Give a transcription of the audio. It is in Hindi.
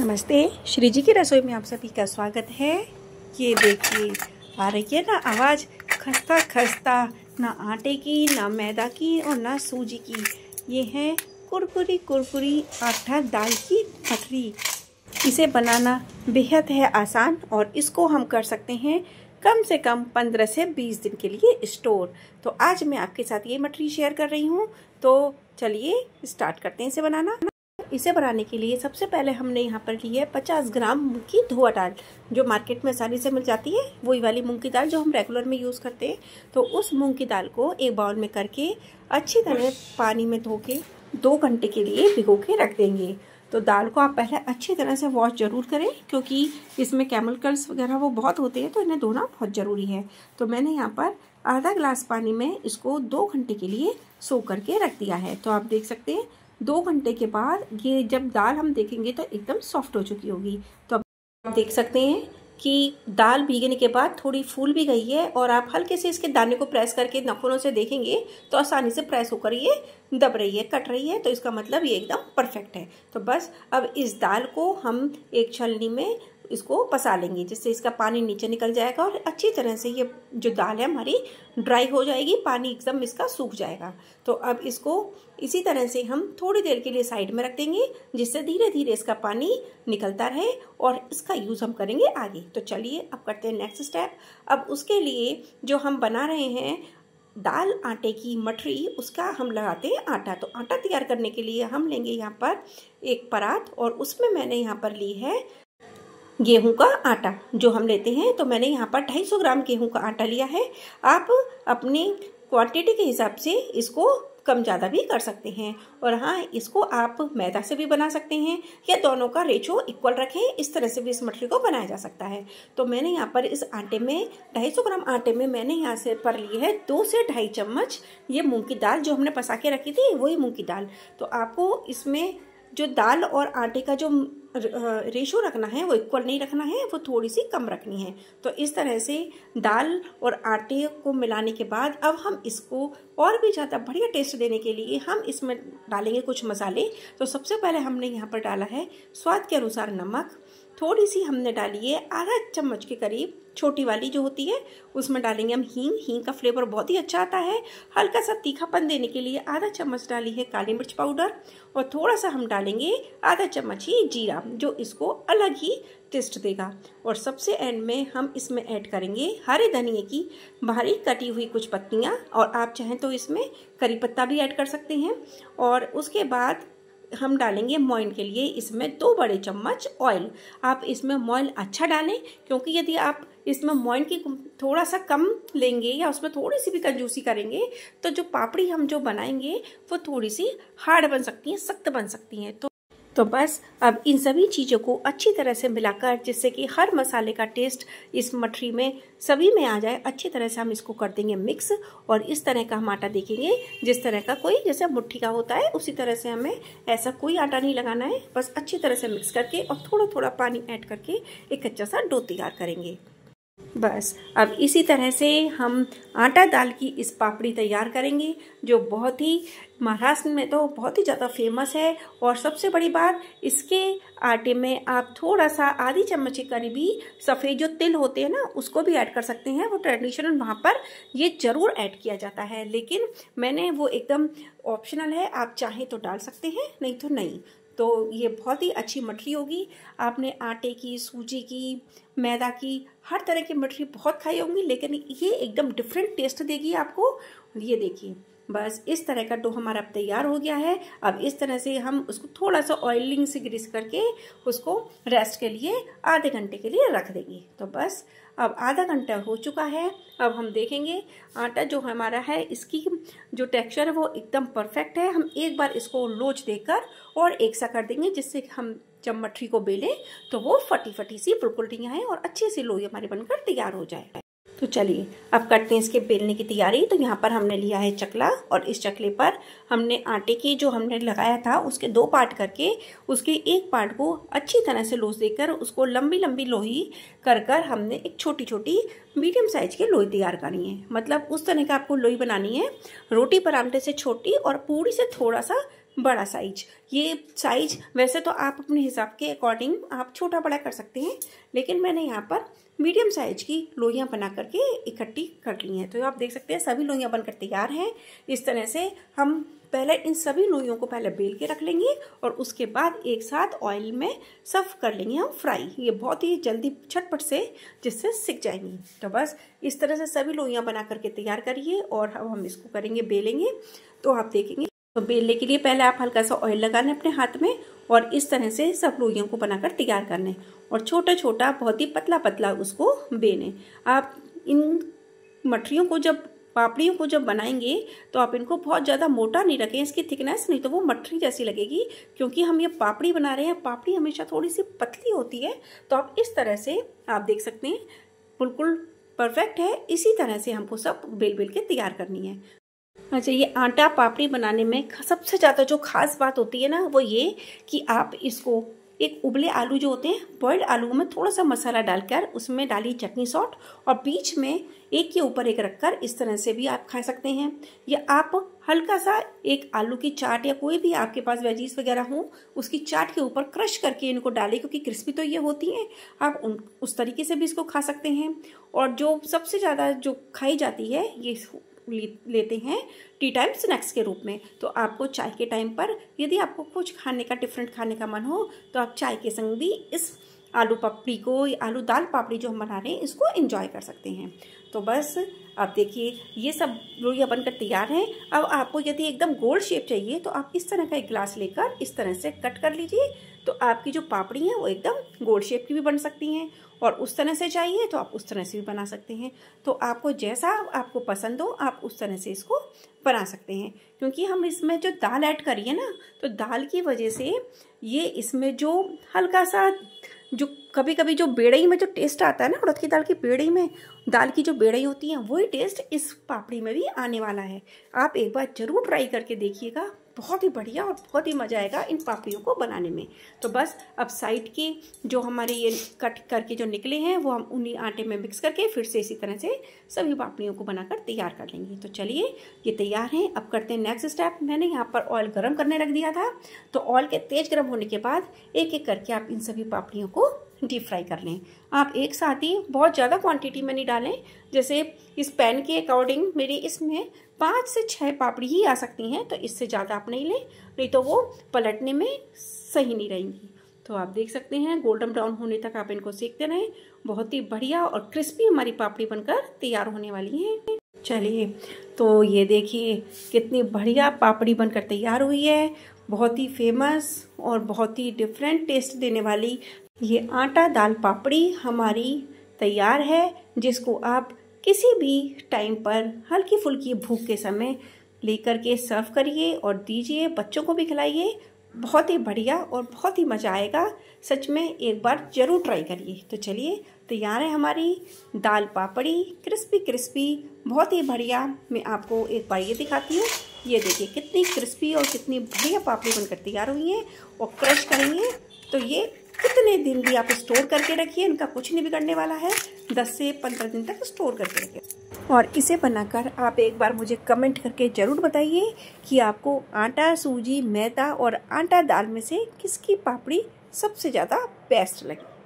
नमस्ते श्री जी की रसोई में आप सभी का स्वागत है ये देखिए आ रही है ना आवाज़ खस्ता खस्ता ना आटे की ना मैदा की और ना सूजी की ये है कुरकुरी कुरकुरी आटा दाल की पटरी इसे बनाना बेहद है आसान और इसको हम कर सकते हैं कम से कम पंद्रह से बीस दिन के लिए स्टोर तो आज मैं आपके साथ ये मटरी शेयर कर रही हूँ तो चलिए स्टार्ट करते हैं इसे बनाना इसे बनाने के लिए सबसे पहले हमने यहाँ पर ली है पचास ग्राम मूँग की धुआ दाल जो मार्केट में आसानी से मिल जाती है वही वाली मूँग की दाल जो हम रेगुलर में यूज़ करते हैं तो उस मूँग की दाल को एक बाउल में करके अच्छी तरह पानी में धो के दो घंटे के लिए भिगो के रख देंगे तो दाल को आप पहले अच्छी तरह से वॉश जरूर करें क्योंकि इसमें केमिकल्स वगैरह वो बहुत होते हैं तो इन्हें धोना बहुत ज़रूरी है तो मैंने यहाँ पर आधा ग्लास पानी में इसको दो घंटे के लिए सो करके रख दिया है तो आप देख सकते हैं दो घंटे के बाद ये जब दाल हम देखेंगे तो एकदम सॉफ्ट हो चुकी होगी तो अब आप देख सकते हैं कि दाल भीगने के बाद थोड़ी फूल भी गई है और आप हल्के से इसके दाने को प्रेस करके नखूनों से देखेंगे तो आसानी से प्रेस होकर ये दब रही है कट रही है तो इसका मतलब ये एकदम परफेक्ट है तो बस अब इस दाल को हम एक छलनी में इसको पसा लेंगे जिससे इसका पानी नीचे निकल जाएगा और अच्छी तरह से ये जो दाल है हमारी ड्राई हो जाएगी पानी एकदम इसका सूख जाएगा तो अब इसको इसी तरह से हम थोड़ी देर के लिए साइड में रख देंगे जिससे धीरे धीरे इसका पानी निकलता रहे और इसका यूज़ हम करेंगे आगे तो चलिए अब करते हैं नेक्स्ट स्टेप अब उसके लिए जो हम बना रहे हैं दाल आटे की मठरी उसका हम लगाते हैं आटा तो आटा तैयार करने के लिए हम लेंगे यहाँ पर एक परात और उसमें मैंने यहाँ पर ली है गेहूं का आटा जो हम लेते हैं तो मैंने यहाँ पर 250 ग्राम गेहूं का आटा लिया है आप अपनी क्वांटिटी के हिसाब से इसको कम ज़्यादा भी कर सकते हैं और हाँ इसको आप मैदा से भी बना सकते हैं या दोनों का रेचो इक्वल रखें इस तरह से भी इस मछली को बनाया जा सकता है तो मैंने यहाँ पर इस आटे में 250 ग्राम आटे में मैंने यहाँ से पर ली है दो से ढाई चम्मच ये मूंग की दाल जो हमने पसा के रखी थी वही मूंग की दाल तो आपको इसमें जो दाल और आटे का जो रेशो रखना है वो इक्वल नहीं रखना है वो थोड़ी सी कम रखनी है तो इस तरह से दाल और आटे को मिलाने के बाद अब हम इसको और भी ज़्यादा बढ़िया टेस्ट देने के लिए हम इसमें डालेंगे कुछ मसाले तो सबसे पहले हमने यहाँ पर डाला है स्वाद के अनुसार नमक थोड़ी सी हमने डाली है आधा चम्मच के करीब छोटी वाली जो होती है उसमें डालेंगे हम हींग हींग का फ्लेवर बहुत ही अच्छा आता है हल्का सा तीखापन देने के लिए आधा चम्मच डाली है काली मिर्च पाउडर और थोड़ा सा हम डालेंगे आधा चम्मच ही जीरा जो इसको अलग ही टेस्ट देगा और सबसे एंड में हम इसमें ऐड करेंगे हरे धनिए की बारीक कटी हुई कुछ पत्तियाँ और आप चाहें तो इसमें करी पत्ता भी ऐड कर सकते हैं और उसके बाद हम डालेंगे मोइन के लिए इसमें दो बड़े चम्मच ऑयल आप इसमें मोइन अच्छा डालें क्योंकि यदि आप इसमें मोइन की थोड़ा सा कम लेंगे या उसमें थोड़ी सी भी कंजूसी करेंगे तो जो पापड़ी हम जो बनाएंगे वो थोड़ी सी हार्ड बन सकती हैं सख्त बन सकती हैं तो तो बस अब इन सभी चीज़ों को अच्छी तरह से मिलाकर जिससे कि हर मसाले का टेस्ट इस मठरी में सभी में आ जाए अच्छी तरह से हम इसको कर देंगे मिक्स और इस तरह का हम आटा देखेंगे जिस तरह का कोई जैसे मुट्ठी का होता है उसी तरह से हमें ऐसा कोई आटा नहीं लगाना है बस अच्छी तरह से मिक्स करके और थोड़ा थोड़ा पानी ऐड करके एक अच्छा सा डो तैयार करेंगे बस अब इसी तरह से हम आटा दाल की इस पापड़ी तैयार करेंगे जो बहुत ही महाराष्ट्र में तो बहुत ही ज़्यादा फेमस है और सबसे बड़ी बात इसके आटे में आप थोड़ा सा आधी चम्मच के करीब ही सफ़ेद जो तिल होते हैं ना उसको भी ऐड कर सकते हैं वो ट्रेडिशनल वहाँ पर ये ज़रूर ऐड किया जाता है लेकिन मैंने वो एकदम ऑप्शनल है आप चाहें तो डाल सकते हैं नहीं तो नहीं तो ये बहुत ही अच्छी मठरी होगी आपने आटे की सूजी की मैदा की हर तरह की मठरी बहुत खाई होंगी लेकिन ये एकदम डिफरेंट टेस्ट देगी आपको ये देखिए बस इस तरह का डो हमारा अब तैयार हो गया है अब इस तरह से हम उसको थोड़ा सा ऑयलिंग से ग्रीस करके उसको रेस्ट के लिए आधे घंटे के लिए रख देंगे तो बस अब आधा घंटा हो चुका है अब हम देखेंगे आटा जो हमारा है इसकी जो टेक्सचर है वो एकदम परफेक्ट है हम एक बार इसको लोच देकर और एक सा कर देंगे जिससे हम जब मठरी को बेलें तो वो फटी फटी सी नहीं हैं और अच्छे से लोई हमारे बनकर तैयार हो जाए तो चलिए अब करते हैं इसके बेलने की तैयारी तो यहाँ पर हमने लिया है चकला और इस चकले पर हमने आटे की जो हमने लगाया था उसके दो पार्ट करके उसके एक पार्ट को अच्छी तरह से लोस देकर उसको लंबी लंबी लोही कर कर हमने एक छोटी छोटी मीडियम साइज की लोई तैयार करनी है मतलब उस तरह का आपको लोई बनानी है रोटी परामठे से छोटी और पूरी से थोड़ा सा बड़ा साइज ये साइज वैसे तो आप अपने हिसाब के अकॉर्डिंग आप छोटा बड़ा कर सकते हैं लेकिन मैंने यहाँ पर मीडियम साइज की लोहियाँ बना करके इकट्ठी कर ली हैं तो आप देख सकते हैं सभी लोहियाँ बनकर तैयार हैं इस तरह से हम पहले इन सभी लोहियों को पहले बेल के रख लेंगे और उसके बाद एक साथ ऑयल में सर्व कर लेंगे हम फ्राई ये बहुत ही जल्दी छटपट से जिससे सीख जाएंगी तो बस इस तरह से सभी लोहियाँ बना करके तैयार करिए और अब हम इसको करेंगे बेलेंगे तो आप देखेंगे तो बेलने के लिए पहले आप हल्का सा ऑयल लगा लें अपने हाथ में और इस तरह से सब लोइयों को बनाकर तैयार कर लें और छोटा छोटा बहुत ही पतला पतला उसको बेलें आप इन मठरियों को जब पापड़ियों को जब बनाएंगे तो आप इनको बहुत ज़्यादा मोटा नहीं रखें इसकी थिकनेस नहीं तो वो मठरी जैसी लगेगी क्योंकि हम ये पापड़ी बना रहे हैं पापड़ी हमेशा थोड़ी सी पतली होती है तो आप इस तरह से आप देख सकते हैं बिल्कुल परफेक्ट है इसी तरह से हमको सब बेल बेल के तैयार करनी है अच्छा ये आटा पापड़ी बनाने में सबसे ज़्यादा जो खास बात होती है ना वो ये कि आप इसको एक उबले आलू जो होते हैं बॉयल्ड आलू में थोड़ा सा मसाला डालकर उसमें डाली चटनी सॉल्ट और बीच में एक के ऊपर एक रखकर इस तरह से भी आप खा सकते हैं या आप हल्का सा एक आलू की चाट या कोई भी आपके पास वेजीज वगैरह हो उसकी चाट के ऊपर क्रश करके इनको डालें क्योंकि क्रिस्पी तो ये होती हैं आप उन उस तरीके से भी इसको खा सकते हैं और जो सबसे ज़्यादा जो खाई जाती है ये लेते हैं टी टाइम स्नैक्स के रूप में तो आपको चाय के टाइम पर यदि आपको कुछ खाने का डिफरेंट खाने का मन हो तो आप चाय के संग भी इस आलू पापड़ी को आलू दाल पापड़ी जो हम बना रहे हैं इसको इन्जॉय कर सकते हैं तो बस आप देखिए ये सब रोइया बनकर तैयार हैं अब आपको यदि एकदम गोल शेप चाहिए तो आप इस तरह का एक गिलास लेकर इस तरह से कट कर लीजिए तो आपकी जो पापड़ी है वो एकदम गोल शेप की भी बन सकती हैं और उस तरह से चाहिए तो आप उस तरह से भी बना सकते हैं तो आपको जैसा आपको पसंद हो आप उस तरह से इसको बना सकते हैं क्योंकि हम इसमें जो दाल ऐड करिए ना तो दाल की वजह से ये इसमें जो हल्का सा जो कभी कभी जो बेड़ई में जो टेस्ट आता है ना उड़द की दाल की बेड़ई में दाल की जो बेड़ई होती है वही टेस्ट इस पापड़ी में भी आने वाला है आप एक बार ज़रूर ट्राई करके देखिएगा बहुत ही बढ़िया और बहुत ही मज़ा आएगा इन पापड़ियों को बनाने में तो बस अब साइड के जो हमारे ये कट करके जो निकले हैं वो हम उन्हीं आटे में मिक्स करके फिर से इसी तरह से सभी पापड़ियों को बनाकर तैयार कर लेंगे तो चलिए ये तैयार हैं अब करते हैं नेक्स्ट स्टेप मैंने यहाँ पर ऑयल गर्म करने रख दिया था तो ऑयल के तेज़ गर्म होने के बाद एक एक करके आप इन सभी पापड़ियों को डीप फ्राई कर लें आप एक साथ ही बहुत ज़्यादा क्वांटिटी में नहीं डालें जैसे इस पैन के अकॉर्डिंग मेरी इसमें पाँच से छः पापड़ी ही आ सकती हैं तो इससे ज़्यादा आप नहीं लें नहीं तो वो पलटने में सही नहीं रहेंगी तो आप देख सकते हैं गोल्डन ब्राउन होने तक आप इनको सीखते रहें बहुत ही बढ़िया और क्रिस्पी हमारी पापड़ी बनकर तैयार होने वाली है चलिए तो ये देखिए कितनी बढ़िया पापड़ी बनकर तैयार हुई है बहुत ही फेमस और बहुत ही डिफरेंट टेस्ट देने वाली ये आटा दाल पापड़ी हमारी तैयार है जिसको आप किसी भी टाइम पर हल्की फुल्की भूख के समय लेकर के सर्व करिए और दीजिए बच्चों को भी खिलाइए बहुत ही बढ़िया और बहुत ही मज़ा आएगा सच में एक बार ज़रूर ट्राई करिए तो चलिए तैयार तो है हमारी दाल पापड़ी क्रिस्पी क्रिस्पी बहुत ही बढ़िया मैं आपको एक बार ये दिखाती हूँ ये देखिए कितनी क्रिस्पी और कितनी बढ़िया पापड़ी बनकर तैयार हुई है और क्रश करेंगे तो ये कितने दिन भी आप स्टोर करके रखिए इनका कुछ नहीं बिगड़ने वाला है दस से पंद्रह दिन तक स्टोर करके रखिए और इसे बनाकर आप एक बार मुझे कमेंट करके ज़रूर बताइए कि आपको आटा सूजी मैदा और आटा दाल में से किसकी पापड़ी सबसे ज़्यादा बेस्ट लगी